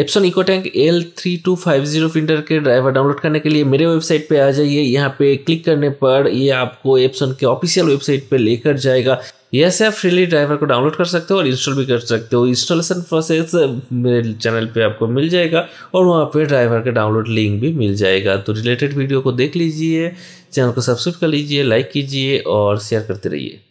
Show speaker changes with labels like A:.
A: Epson EcoTank L three two five zero printer के driver download करने के लिए मेरे वेबसाइट पे आ जाइए यहाँ पे क्लिक करने पर ये आपको एप्सन के ऑफिशियल वेबसाइट पे लेकर जाएगा यह से आप फ्रीली ड्राइवर को डाउनलोड कर सकते हो और इंस्टॉल भी कर सकते हो इंस्टॉलेशन प्रोसेस मेरे चैनल पे आपको मिल जाएगा और वहाँ पे ड्राइवर का डाउनलोड लिंक भी मिल जाएगा तो रिलेटेड वीडियो को देख लीजिए चैनल को सब्सक्राइब कर लीजिए लाइक कीजिए और शेयर करते रहिए